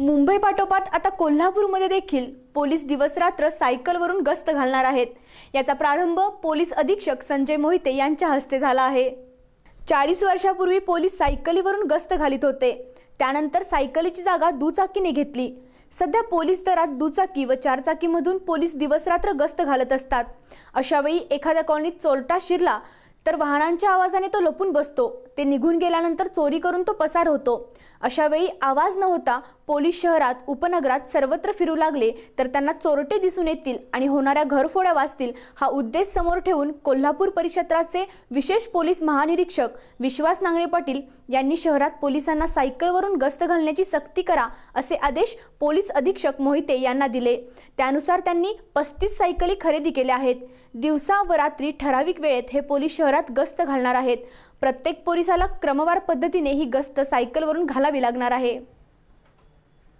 मुंबई पाठोपाठ आता कोल्हापूरमध्ये देखील पोलीस दिवसरात्र सायकलवरून गस्त घालणार आहेत याचा प्रारंभ पोलीस अधीक्षक संजय मोहिते यांच्या हस्ते झाला आहे चाळीस वर्षापूर्वी पोलीस सायकलीवरून गस्त घालीत होते त्यानंतर सायकलीची जागा दुचाकीने घेतली सध्या पोलीस दरात दुचाकी व चारचाकीमधून पोलीस दिवसरात्र गस्त घालत असतात अशावेळी एखाद्या कॉलनीत चोरटा शिरला तर वाहनांच्या आवाजाने तो लपून बसतो ते निघून गेल्यानंतर चोरी करून तो पसार होतो अशा वेळी आवाज न होता पोलीस शहरात उपनगरात सर्वत्र फिरू लागले तर त्यांना चोरटे दिसून येतील आणि होणाऱ्या घरफोड्या वाचतील हा उद्देश समोर ठेवून कोल्हापूर परिक्षेत्राचे विशेष पोलीस महानिरीक्षक विश्वास नांगरे पाटील यांनी शहरात पोलिसांना सायकलवरून गस्त घालण्याची सक्ती करा असे आदेश पोलीस अधीक्षक मोहिते यांना दिले त्यानुसार त्यांनी पस्तीस सायकली खरेदी केल्या आहेत दिवसा व रात्री ठराविक वेळेत हे पोलीस शहर शहरात गस्त घालणार आहेत प्रत्येक पोलिसाला क्रमवार पद्धतीने ही गस्त सायकलवरून घालावी लागणार आहे